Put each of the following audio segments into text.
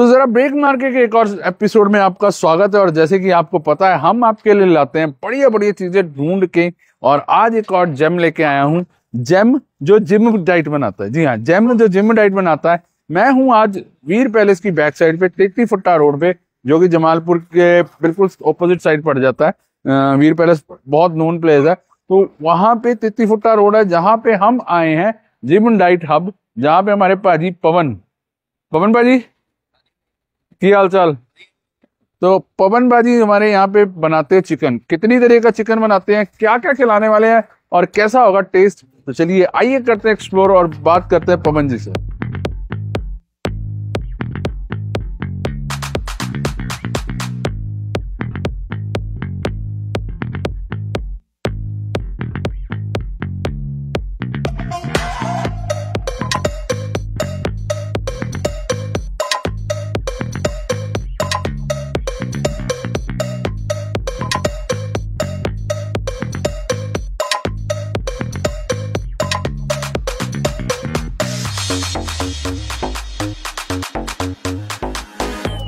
तो ज़रा ब्रेक मार के, एक और एपिसोड में आपका स्वागत है और जैसे कि आपको पता है हम आपके लिए लाते हैं बढ़िया बढ़िया चीज़ें ढूंढ के और आज एक और जेम लेके आया हूँ जेम जो जिम डाइट बनाता है जी हाँ जेम जो जिम डाइट बनाता है मैं हूँ आज वीर पैलेस की बैक साइड पे तेती फुट्टा रोड पे जो कि जमालपुर के बिल्कुल ऑपोजिट साइड पड़ जाता है वीर पैलेस बहुत नोन प्लेस है तो वहां पे तेती फुट्टा रोड है जहां पे हम आए हैं जिम डाइट हब जहाँ पे हमारे पाजी पवन पवन भाजी की हाल चाल तो पवन भाजी हमारे यहाँ पे बनाते हैं चिकन कितनी तरह का चिकन बनाते हैं क्या क्या खिलाने वाले हैं और कैसा होगा टेस्ट तो चलिए आइए करते हैं एक्सप्लोर और बात करते हैं पवन जी से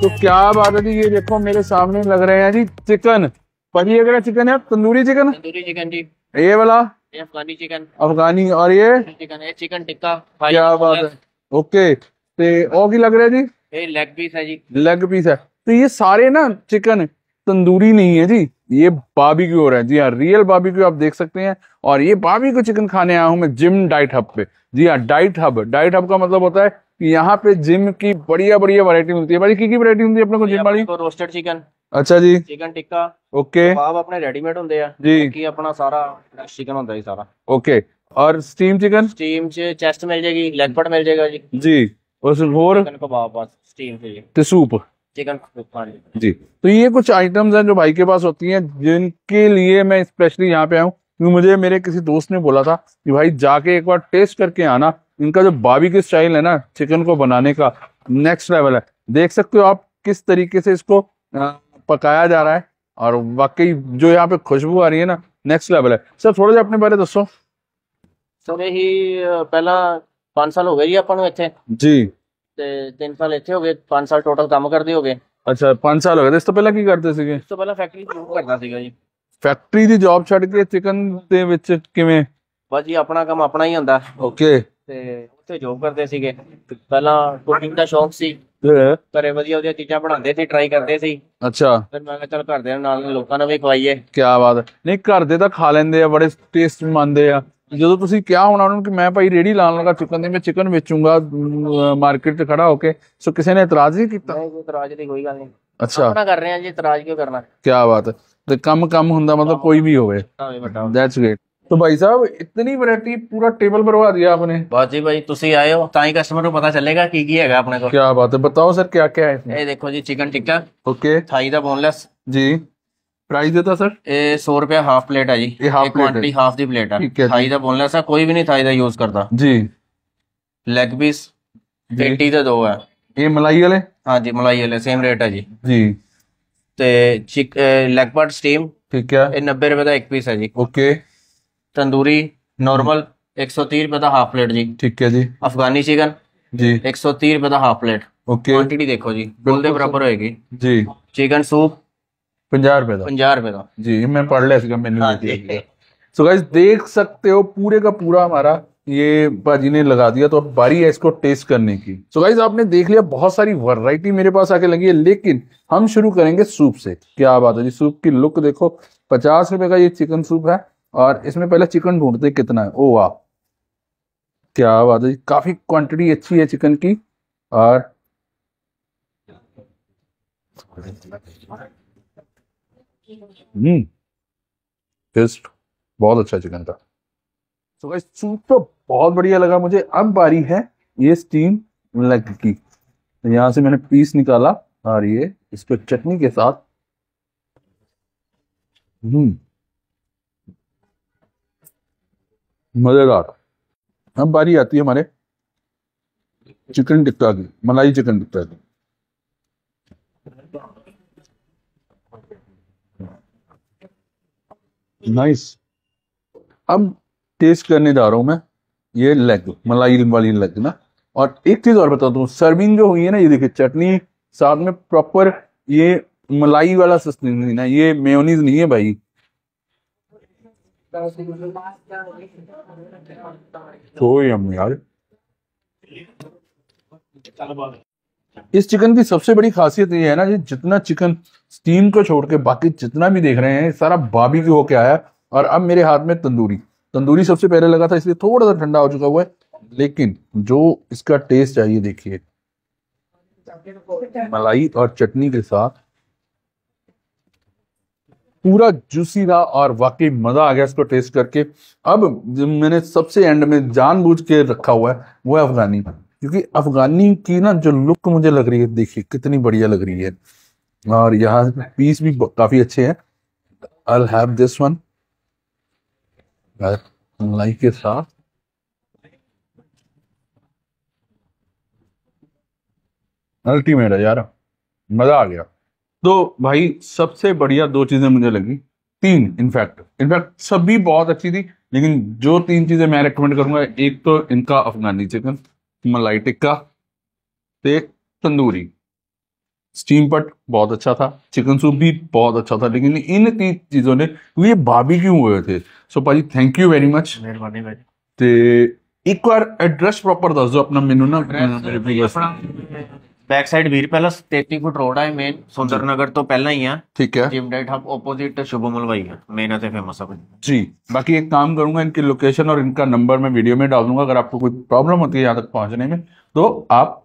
तो क्या बात है जी ये देखो मेरे सामने लग रहे हैं जी चिकन पनीर अगर चिकन है तंदूरी चिकन तंदूरी चिकन जी ये वाला अफगानी चिकन अफगानी और ये चिकन है चिकन टिक्का क्या बात है ओके ते और की लग रहा है जी ये लेग पीस है जी लेग पीस है तो ये सारे ना चिकन तंदूरी नहीं है जी ये बाबी ओर है जी हाँ रियल बाबी की आप देख सकते हैं और ये बाबी को चिकन खाने आया हूँ मैं जिम डाइट हब पे जी हाँ डाइट हब डाइट हब का मतलब होता है यहाँ पे जिम की बढ़िया बढ़िया वरायटी मिलती है भाई की की वरायटी मिलती है अपने को जिम वाली रोस्टेड चिकन अच्छा जी चिकन टिक्का ओके आप अपने रेडीमेड होंगे जी की अपना सारा चिकन होता है सारा ओके और स्टीम चिकन स्टीम चे, चेस्ट मिल जाएगी ਮਿਲ ਜੇਗੀ ਲੈਗ ਪਟ जी ਜੇਗਾ और ਜੀ ਉਸ स्टीम सूप चिकन जी तो ये कुछ आइटम्स हैं जो भाई के पास होती हैं जिनके लिए मैं स्पेशली यहाँ पे आया हूँ क्योंकि मुझे मेरे किसी दोस्त ने बोला था कि भाई जाके एक बार टेस्ट करके आना इनका जो बाबी की स्टाइल है ना चिकन को बनाने का नेक्स्ट लेवल है देख सकते हो आप किस तरीके से इसको पकाया जा रहा है और वाकई जो यहाँ पे खुशबू आ रही है ना नेक्स्ट लेवल है सर थोड़ा जिहा अपने बारे दसो ਸਰ ਇਹੀ ਅਹ, ਪਹਿਲਾਂ 5 ਸਾਲ ਹੋ ਗਏ ਜੀ ਆਪਾਂ ਨੂੰ ਇੱਥੇ जी ਤੇ 3 ਸਾਲ ਇੱਥੇ ਹੋ ਗਏ 5 ਸਾਲ ਟੋਟਲ ਕੰਮ ਕਰਦੇ ਹੋ ਗਏ ਇਸ ਅੱਛਾ 5 ਸਾਲ ਹੋ ਗਏ ਤੇ ਇਸ ਤੋਂ ਪਹਿਲਾਂ ਕੀ ਕਰਦੇ ਸੀਗੇ ਤੋਂ ਪਹਿਲਾਂ ਫੈਕਟਰੀ ਜੋਬ ਕਰਦਾ ਸੀਗਾ ਜੀ ਫੈਕਟਰੀ ਦੀ ਜੌਬ ਛੱਡ ਕੇ ਚਿਕਨ ਦੇ ਵਿੱਚ ਕਿਵੇਂ ਬਸ ਜੀ ਆਪਣਾ ਕੰਮ ਆਪਣਾ ਹੀ ਹੁੰਦਾ ਓਕੇ ਤੇ ਉੱਥੇ ਜੋਬ ਕਰਦੇ ਸੀਗੇ ਪਹਿਲਾਂ ਕੁਕਿੰਗ ਦਾ ਸ਼ੌਂਕ ਸੀ ਪਰ ਵਧੀਆ ਵਧੀਆ ਚੀਜ਼ਾਂ ਬਣਾਉਂਦੇ ਸੀ ਟਰਾਈ ਕਰਦੇ ਸੀ ਅੱਛਾ ਫਿਰ ਮੈਂ ਕਿਹਾ ਚਲ ਘਰਦਿਆਂ ਨੂੰ ਨਾਲ ਲੋਕਾਂ ਨੂੰ ਵੀ ਖਵਾਈਏ ਕੀ ਬਾਤ ਨਹੀਂ ਘਰ ਦੇ ਤਾਂ ਖਾ ਲੈਂਦੇ ਆ ਬੜੇ ਟੇਸਟ ਮੰਨਦੇ ਆ ਜਦੋਂ ਤੁਸੀਂ ਕਿਹਾ ਹੋਣਾ ਉਹਨਾਂ ਨੂੰ ਕਿ ਮੈਂ ਭਾਈ ਰੇੜੀ ਲਾਣ ਲੱਗਾ ਚਿਕਨ ਦੇ ਮੈਂ ਚਿਕਨ ਵੇਚੂੰਗਾ ਮਾਰਕੀਟ 'ਚ ਖੜਾ ਹੋ ਕੇ ਸੋ ਕਿਸੇ ਨੇ ਇਤਰਾਜ਼ ਨਹੀਂ ਕੀਤਾ ਨਹੀਂ ਕੋਈ ਇਤਰਾਜ਼ ਨਹੀਂ ਕੋਈ ਗੱਲ ਨਹੀਂ ਅੱਛਾ ਆਪਣਾ ਕਰ ਰਹੇ ਆ ਜੀ ਇਤਰਾਜ਼ ਕਿਉਂ ਕਰਨਾ ਕੀ ਬਾਤ ਤੇ ਕੰਮ ਕੰਮ ਹੁੰਦਾ ਮਤਲਬ ਕੋਈ ਵੀ ਹੋਵੇ ਵੀ ਵੱਡਾ ਦੈਟਸ ਗ੍ਰੇਟ ਤੋ ਭਾਈ ਸਾਹਿਬ ਇਤਨੀ ਵੈਰਾਈਟੀ ਪੂਰਾ ਟੇਬਲ ਭਰਵਾ ਦਿਆ ਆਪਨੇ ਬਾਜੀ ਭਾਈ ਤੁਸੀਂ ਆਏ ਹੋ ਤਾਂ ਹੀ ਕਸਟਮਰ ਨੂੰ ਪਤਾ ਚੱਲੇਗਾ ਕੀ ਕੀ ਹੈਗਾ ਆਪਣੇ ਕੋਲ ਕੀ ਬਾਤ ਹੈ ਬਤਾਓ ਸਰ ਕੀ ਕੀ ਹੈ ਇਹ ਦੇਖੋ ਜੀ ਚਿਕਨ ਟਿੱਕਾ ਓਕੇ ਥਾਈ ਦਾ ਬੋਨਲੈਸ ਜੀ प्राइस देता सर ये सौ रुपया हाफ प्लेट है जी ये हाफ क्वांटिटी हाफ दी प्लेट है थाई का बोलना सर कोई भी नहीं थाई का यूज करता जी लेग पीस एटी का दो है ये मलाई वाले हाँ जी मलाई वाले सेम रेट है जी जी ते चिक लेग पार्ट स्टीम ठीक है ये नब्बे रुपए का एक पीस है जी ओके तंदूरी नॉर्मल हम्म। एक सौ तीस रुपए का हाफ प्लेट जी ठीक है जी अफगानी चिकन जी एक सौ तीस रुपए का हाफ प्लेट ओके क्वांटिटी देखो जी गोल के बराबर होगी जी चिकन सूप पंजा रुपए का पंजा रुपए का जी मैं पढ़ लिया इसका सो गाइस हाँ देख सकते हो पूरे का पूरा हमारा ये भाजी ने लगा दिया तो अब बारी है इसको टेस्ट करने की सो so गाइज आपने देख लिया बहुत सारी वैरायटी मेरे पास आके लगी है लेकिन हम शुरू करेंगे सूप से क्या बात है जी सूप की लुक देखो पचास रुपए का ये चिकन सूप है और इसमें पहले चिकन ढूंढते कितना है ओ वाह क्या बात है काफ़ी क्वांटिटी अच्छी है चिकन की और टेस्ट हम्म। बहुत अच्छा चिकन था तो गाइस सूप तो बहुत बढ़िया लगा मुझे अब बारी है ये स्टीम लेग की यहां से मैंने पीस निकाला और ये इसको चटनी के साथ हम्म मज़ेदार अब बारी आती है हमारे चिकन टिक्का की मलाई चिकन टिक्का की नाइस अब टेस्ट करने जा रहा हूं मैं ये लेग मलाई वाली लेग ना और एक चीज़ और बताता हूँ सर्विंग जो हुई है ना ये देखिए चटनी साथ में प्रॉपर ये मलाई वाला सस्ती नहीं ना ये मेयोनीज नहीं है भाई यार इस चिकन की सबसे बड़ी खासियत ये है ना ये जितना चिकन स्टीम को छोड़ के बाकी जितना भी देख रहे हैं सारा बाबी की होके आया और अब मेरे हाथ में तंदूरी तंदूरी सबसे पहले लगा था इसलिए थोड़ा सा ठंडा हो चुका हुआ है लेकिन जो इसका टेस्ट चाहिए देखिए मलाई और चटनी के साथ पूरा जूसी रहा और वाकई मज़ा आ गया इसको टेस्ट करके अब मैंने सबसे एंड में जानबूझ के रखा हुआ है वो है अफगानी क्योंकि अफगानी की ना जो लुक मुझे लग रही है देखिए कितनी बढ़िया लग रही है और यहाँ पीस भी काफ़ी अच्छे हैं आई हैव दिस वन मलाई के साथ अल्टीमेट है यार मज़ा आ गया तो भाई सबसे बढ़िया दो चीज़ें मुझे लगी तीन इनफैक्ट इनफैक्ट सभी बहुत अच्छी थी लेकिन जो तीन चीज़ें मैं रेकमेंड करूंगा एक तो इनका अफगानी चिकन मलाई टिक्का तंदूरी स्टीम पट बहुत अच्छा था चिकन सूप भी बहुत अच्छा था लेकिन इन तीन चीज़ों ने क्योंकि ये बाबी क्यों हुए थे सो भाजी थैंक यू वेरी मच मेहरबानी भाई बार एड्रेस प्रॉपर दस दो अपना मेनू ना ਮੈਨੂੰ ਨਾ बैक साइड वीर पैलेस तेती फुट रोड है मेन सुंदर नगर तो पहला ही है ठीक है gym diet hub opposite Shubham भाई है मेन से फेमस है जी बाकी एक काम करूंगा इनकी लोकेशन और इनका नंबर मैं वीडियो में डाल दूंगा अगर आपको कोई प्रॉब्लम होती है यहाँ तक पहुंचने में तो आप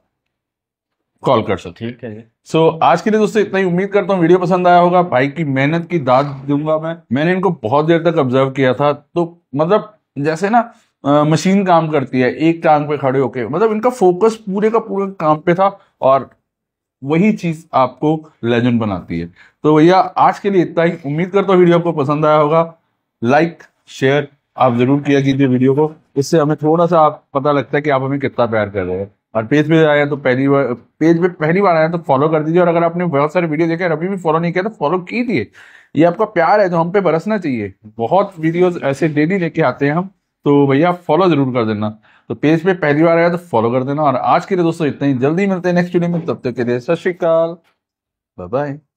कॉल कर सकते ठीक है सो so, आज के लिए दोस्तों इतना ही उम्मीद करता हूँ वीडियो पसंद आया होगा भाई की मेहनत की दाद दूंगा मैं मैंने इनको बहुत देर तक ऑब्जर्व किया था तो मतलब जैसे ना आ, मशीन काम करती है एक टांग पे खड़े होके मतलब इनका फोकस पूरे का पूरा काम पे था और वही चीज आपको लेजेंड बनाती है तो भैया आज के लिए इतना ही उम्मीद करता हूँ वीडियो आपको पसंद आया होगा लाइक शेयर आप जरूर किया कीजिए वीडियो को इससे हमें थोड़ा सा आप पता लगता है कि आप हमें कितना प्यार कर रहे हैं और पेज पे आया तो पहली बार पेज पे पहली बार आया तो फॉलो कर दीजिए और अगर आपने बहुत सारे वीडियो देखे और अभी भी फॉलो नहीं किया तो फॉलो कीजिए ये आपका प्यार है जो हम पे बरसना चाहिए बहुत वीडियोस ऐसे डेली लेके आते हैं हम तो भैया फॉलो जरूर कर देना तो पेज पे पहली बार आया तो फॉलो कर देना और आज के लिए दोस्तों इतना ही जल्दी मिलते हैं नेक्स्ट वीडियो में तब तक के लिए सत श्रीकाल बाय बाय